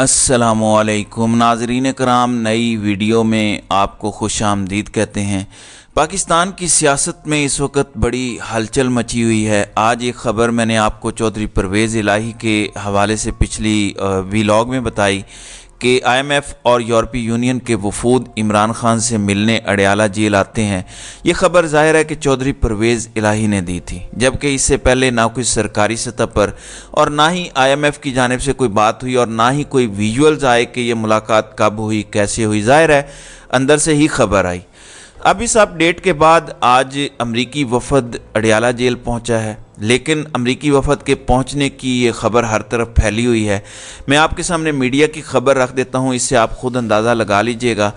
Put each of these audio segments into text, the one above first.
असलकुम नाजरीन कराम नई वीडियो में आपको खुश आमदीद कहते हैं पाकिस्तान की सियासत में इस वक्त बड़ी हलचल मची हुई है आज एक ख़बर मैंने आपको चौधरी परवेज़ इलाही के हवाले से पिछली वीलॉग में बताई कि आईएमएफ और यूरोपीय यूनियन के वफूद इमरान खान से मिलने अडयाला जेल आते हैं ये खबर जाहिर है कि चौधरी परवेज़ इलाही ने दी थी जबकि इससे पहले ना कोई सरकारी सतह पर और ना ही आईएमएफ की जानब से कोई बात हुई और ना ही कोई विजुअल्स आए कि यह मुलाकात कब हुई कैसे हुई जाहिर है अंदर से ही खबर आई अब इस अपडेट के बाद आज अमरीकी वफद अडयाला जेल पहुँचा है लेकिन अमरीकी वफद के पहुंचने की ये खबर हर तरफ फैली हुई है मैं आपके सामने मीडिया की खबर रख देता हूं इससे आप खुद अंदाज़ा लगा लीजिएगा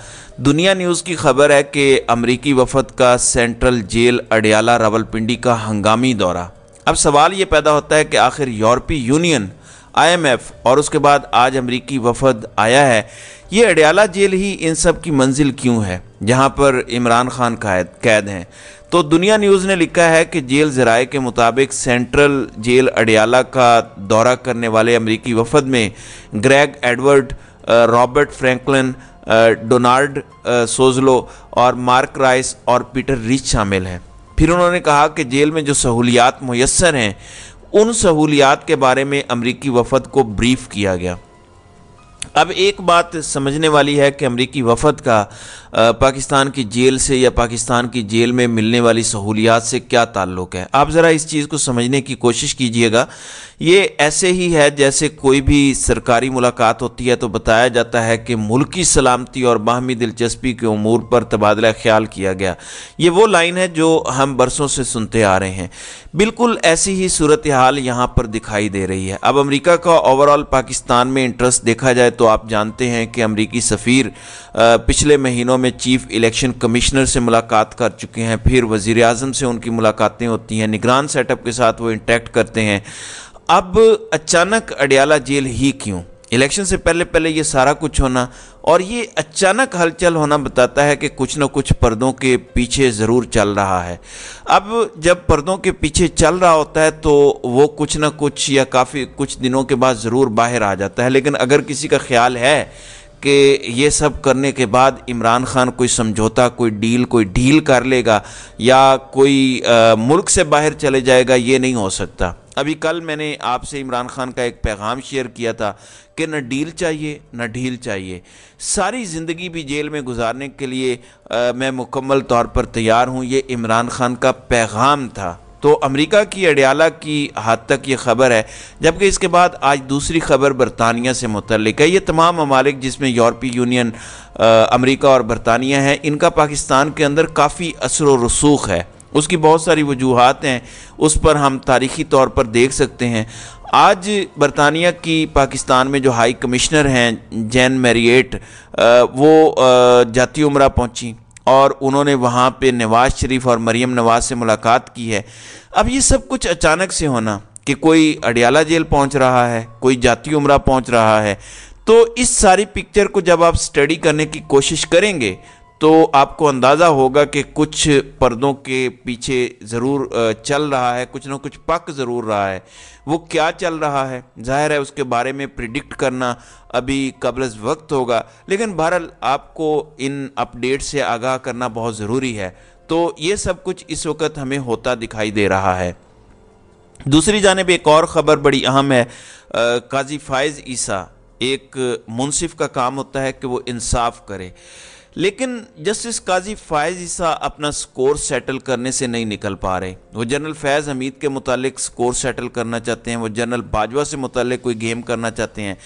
दुनिया न्यूज़ की खबर है कि अमरीकी वफद का सेंट्रल जेल अडयाला रावलपिंडी का हंगामी दौरा अब सवाल ये पैदा होता है कि आखिर यूरोपीय यूनियन आईएमएफ और उसके बाद आज अमरीकी वफद आया है ये अडयाला जेल ही इन सब की मंजिल क्यों है जहाँ पर इमरान खान कैद कैद हैं तो दुनिया न्यूज़ ने लिखा है कि जेल जराए के मुताबिक सेंट्रल जेल अडयाला का दौरा करने वाले अमरीकी वफद में Greg Edward Robert Franklin Donald सोजलो और मार्क राइस और पीटर रिच शामिल हैं फिर उन्होंने कहा कि जेल में जो सहूलियात मैसर हैं उन सहूलियात के बारे में अमरीकी वफद को ब्रीफ किया गया अब एक बात समझने वाली है कि अमरीकी वफद का पाकिस्तान की जेल से या पाकिस्तान की जेल में मिलने वाली सहूलियात से क्या ताल्लुक़ है आप ज़रा इस चीज़ को समझने की कोशिश कीजिएगा ये ऐसे ही है जैसे कोई भी सरकारी मुलाकात होती है तो बताया जाता है कि मुल्की सलामती और बाहमी दिलचस्पी के अमूर पर तबादला ख्याल किया गया ये वो लाइन है जो हम बरसों से सुनते आ रहे हैं बिल्कुल ऐसी ही सूरत हाल यहाँ पर दिखाई दे रही है अब अमरीका का ओवरऑल पाकिस्तान में इंटरेस्ट देखा जाए तो आप जानते हैं कि अमरीकी सफ़ीर पिछले महीनों में चीफ इलेक्शन कमिश्नर से मुलाकात कर चुके हैं फिर वजीर अजम से उनकी मुलाकातें होती हैं निगरान सेटअप के साथ वो इंटरेक्ट करते हैं अब अचानक अडियाला जेल ही क्यों इलेक्शन से पहले पहले ये सारा कुछ होना और ये अचानक हलचल होना बताता है कि कुछ ना कुछ पर्दों के पीछे ज़रूर चल रहा है अब जब पर्दों के पीछे चल रहा होता है तो वो कुछ ना कुछ या काफ़ी कुछ दिनों के बाद ज़रूर बाहर आ जाता है लेकिन अगर किसी का ख्याल है कि ये सब करने के बाद इमरान खान कोई समझौता कोई डील कोई ढील कर लेगा या कोई आ, मुल्क से बाहर चले जाएगा ये नहीं हो सकता अभी कल मैंने आपसे इमरान खान का एक पैगाम शेयर किया था कि न डील चाहिए न ढील चाहिए सारी ज़िंदगी भी जेल में गुजारने के लिए आ, मैं मुकम्मल तौर पर तैयार हूँ ये इमरान खान का पैगाम था तो अमेरिका की अडयाला की हद तक ये खबर है जबकि इसके बाद आज दूसरी खबर बरतानिया से मुतलिक है ये तमाम ममालिक जिसमें यूरोपी यूनियन अमेरिका और बरतानिया है इनका पाकिस्तान के अंदर काफ़ी असर व रसूख है उसकी बहुत सारी वजूहत हैं उस पर हम तारीखी तौर पर देख सकते हैं आज बरतानिया की पाकिस्तान में जो हाई कमिश्नर हैं जैन मैरिएट वो जाती उम्र पहुँची और उन्होंने वहाँ पे नवाज शरीफ और मरीम नवाज से मुलाकात की है अब ये सब कुछ अचानक से होना कि कोई अडियाला जेल पहुँच रहा है कोई जाती उमरा पहुँच रहा है तो इस सारी पिक्चर को जब आप स्टडी करने की कोशिश करेंगे तो आपको अंदाज़ा होगा कि कुछ पर्दों के पीछे ज़रूर चल रहा है कुछ ना कुछ पक ज़रूर रहा है वो क्या चल रहा है जाहिर है उसके बारे में प्रिडिक्ट करना अभी कबल वक्त होगा लेकिन बहरहाल आपको इन अपडेट से आगाह करना बहुत ज़रूरी है तो ये सब कुछ इस वक्त हमें होता दिखाई दे रहा है दूसरी जानब एक और ख़बर बड़ी अहम है काजी फ़ायज़ ईसा एक मुनसिफ का काम होता है कि वो इंसाफ करे लेकिन जस्टिस काजी फ़ायज़ ईसा अपना स्कोर सेटल करने से नहीं निकल पा रहे वो जनरल फैज़ हमीद के मुतालिक स्कोर सेटल करना चाहते हैं वो जनरल बाजवा से मुतल कोई गेम करना चाहते हैं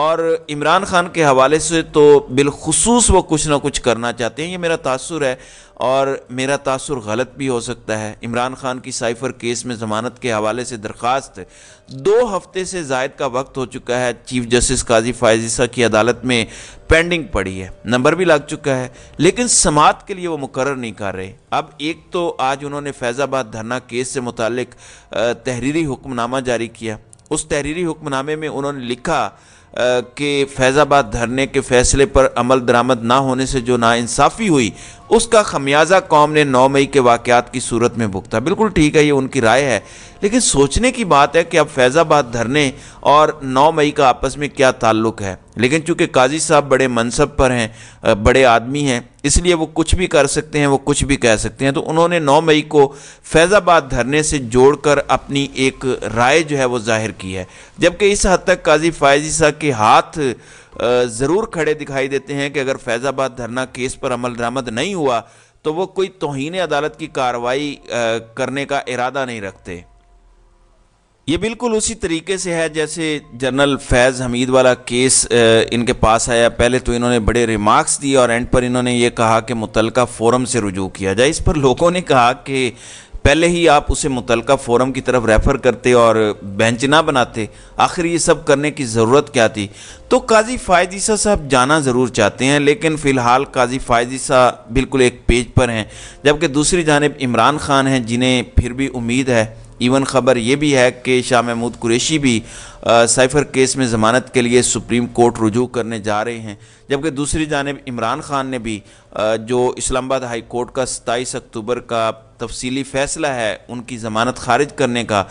और इमरान खान के हवाले से तो बिलखसूस वो कुछ ना कुछ करना चाहते हैं ये मेरा तासर है और मेरा तासर गलत भी हो सकता है इमरान खान की साइफर केस में ज़मानत के हवाले से दरख्वास्त दो हफ्ते से जायद का वक्त हो चुका है चीफ जस्टिस काजी फायजिसा की अदालत में पेंडिंग पड़ी है नंबर भी लग चुका है लेकिन समात के लिए वो मुकर नहीं कर रहे अब एक तो आज उन्होंने फैज़ाबाद धरना केस से मुतल तहरीरी हुक्मनामा जारी किया उस तहरीरी हुक्मनामे में उन्होंने लिखा कि फैज़ाबाद धरने के फैसले पर अमल दरामद ना होने से जो नाानसाफ़ी हुई उसका खमियाजा कौम ने नौ मई के वाक़ात की सूरत में भुगता बिल्कुल ठीक है ये उनकी राय है लेकिन सोचने की बात है कि अब फैज़ाबाद धरने और 9 मई का आपस में क्या ताल्लुक है लेकिन चूंकि काजी साहब बड़े मनसब पर हैं बड़े आदमी हैं इसलिए वो कुछ भी कर सकते हैं वो कुछ भी कह सकते हैं तो उन्होंने 9 मई को फैज़ाबाद धरने से जोड़कर अपनी एक राय जो है वो जाहिर की है जबकि इस हद तक काजी फायजी साहब के हाथ ज़रूर खड़े दिखाई देते हैं कि अगर फैज़ाबाद धरना केस पर अमल दरामद नहीं हुआ तो वो कोई तोहन अदालत की कार्रवाई करने का इरादा नहीं रखते ये बिल्कुल उसी तरीके से है जैसे जनरल फैज़ हमीद वाला केस इनके पास आया पहले तो इन्होंने बड़े रिमार्क्स दिए और एंड पर इन्होंने ये कहा कि मुतलका फोरम से रुजू किया जाए इस पर लोगों ने कहा कि पहले ही आप उसे मुतल फोरम की तरफ रेफ़र करते और बेंच ना बनाते आखिर ये सब करने की ज़रूरत क्या थी तो काजी फायदीसा साहब जाना ज़रूर चाहते हैं लेकिन फ़िलहाल काजी फायदीसा बिल्कुल एक पेज पर हैं जबकि दूसरी जानब इमरान ख़ान हैं जिन्हें फिर भी उम्मीद है इवन ख़बर यह भी है कि शाह महमूद कुरेशी भी साइफर केस में ज़मानत के लिए सुप्रीम कोर्ट रुजू करने जा रहे हैं जबकि दूसरी जानब इमरान ख़ान ने भी आ, जो इस्लामाबाद हाई कोर्ट का सताईस अक्टूबर का तफसीली फैसला है उनकी ज़मानत खारिज करने का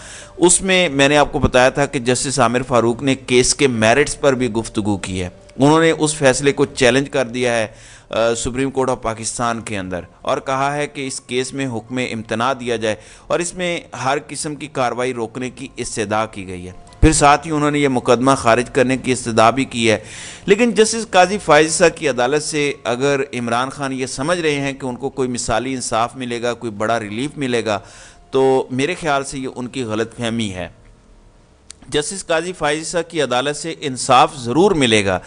उसमें मैंने आपको बताया था कि जस्टिस आमिर फ़ारूक ने केस के मेरिट्स पर भी गुफ्तु की है उन्होंने उस फैसले को चैलेंज कर दिया है आ, सुप्रीम कोर्ट ऑफ पाकिस्तान के अंदर और कहा है कि इस केस में हुक्म इम्तना दिया जाए और इसमें हर किस्म की कार्रवाई रोकने की इस्तः की गई है फिर साथ ही उन्होंने ये मुकदमा खारिज करने की इस्तदा भी की है लेकिन जस्टिस काजी फायजा की अदालत से अगर इमरान खान ये समझ रहे हैं कि उनको कोई मिसाली इंसाफ मिलेगा कोई बड़ा रिलीफ मिलेगा तो मेरे ख्याल से ये उनकी गलत फहमी है जस्टिस काजी फायजा की अदालत से इंसाफ ज़रूर मिलेगा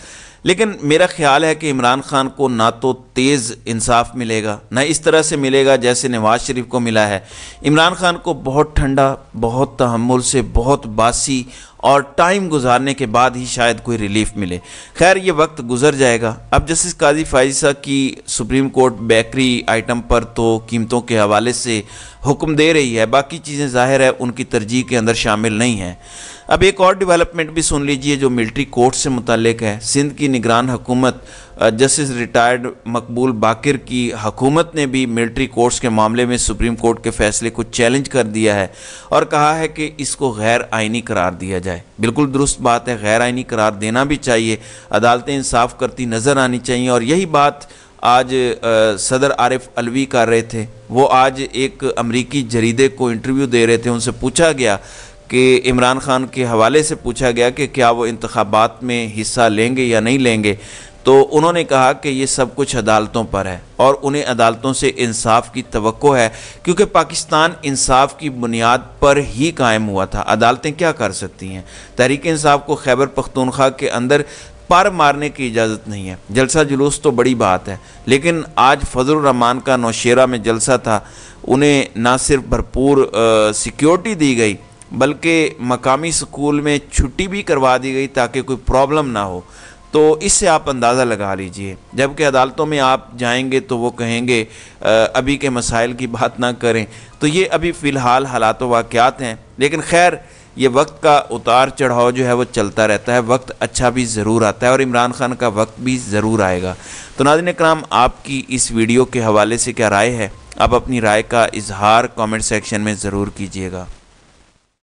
लेकिन मेरा ख्याल है कि इमरान खान को ना तो तेज़ इंसाफ मिलेगा ना इस तरह से मिलेगा जैसे नवाज शरीफ को मिला है इमरान खान को बहुत ठंडा बहुत तहमुल से बहुत बासी और टाइम गुजारने के बाद ही शायद कोई रिलीफ मिले खैर ये वक्त गुजर जाएगा अब जस्टिस काजी फाइजा की सुप्रीम कोर्ट बेकरी आइटम पर तो कीमतों के हवाले से हुक्म दे रही है बाकी चीज़ें जाहिर है उनकी तरजीह के अंदर शामिल नहीं हैं अब एक और डेवलपमेंट भी सुन लीजिए जो मिलिट्री कोर्ट से मुतलक है सिंध की निगरान हुकूमत जस्टिस रिटायर्ड मकबूल बाकिर की हकूमत ने भी मिलिट्री कोर्ट्स के मामले में सुप्रीम कोर्ट के फैसले को चैलेंज कर दिया है और कहा है कि इसको गैर आइनी करार दिया जाए बिल्कुल दुरुस्त बात है गैर आइनी करार देना भी चाहिए अदालतें इंसाफ करती नज़र आनी चाहिए और यही बात आज सदर आरिफ अलवी कर रहे थे वो आज एक अमरीकी जरीदे को इंटरव्यू दे रहे थे उनसे पूछा गया कि इमरान खान के हवाले से पूछा गया कि क्या वो इंतबात में हिस्सा लेंगे या नहीं लेंगे तो उन्होंने कहा कि ये सब कुछ अदालतों पर है और उन्हें अदालतों से इंसाफ की तो है क्योंकि पाकिस्तान इंसाफ की बुनियाद पर ही कायम हुआ था अदालतें क्या कर सकती हैं तहरीक इंसाफ को खैबर पख्तूनख्वा के अंदर पर मारने की इजाज़त नहीं है जलसा जुलूस तो बड़ी बात है लेकिन आज फजलरहमान का नौशेरा में जलसा था उन्हें ना सिर्फ भरपूर सिक्योरिटी दी गई बल्कि मकामी स्कूल में छुट्टी भी करवा दी गई ताकि कोई प्रॉब्लम ना हो तो इससे आप अंदाज़ा लगा लीजिए जबकि अदालतों में आप जाएंगे तो वो कहेंगे अभी के मसाइल की बात ना करें तो ये अभी फ़िलहाल हालात वाक़ात हैं लेकिन खैर ये वक्त का उतार चढ़ाव जो है वो चलता रहता है वक्त अच्छा भी ज़रूर आता है और इमरान खान का वक्त भी ज़रूर आएगा तो नादिन कराम आपकी इस वीडियो के हवाले से क्या राय है आप अपनी राय का इजहार कमेंट सेक्शन में ज़रूर कीजिएगा